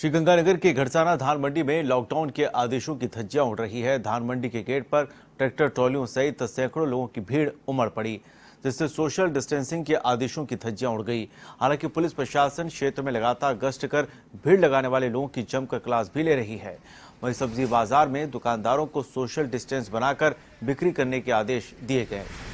श्रीगंगानगर के घरसाना धान मंडी में लॉकडाउन के आदेशों की धज्जियां उड़ रही है धान मंडी के गेट पर ट्रैक्टर ट्रॉलियों सहित सैकड़ों लोगों की भीड़ उमड़ पड़ी जिससे सोशल डिस्टेंसिंग के आदेशों की धज्जियां उड़ गई हालांकि पुलिस प्रशासन क्षेत्र में लगातार गश्त कर भीड़ लगाने वाले लोगों की जमकर क्लास भी ले रही है वही सब्जी बाजार में दुकानदारों को सोशल डिस्टेंस बनाकर बिक्री करने के आदेश दिए गए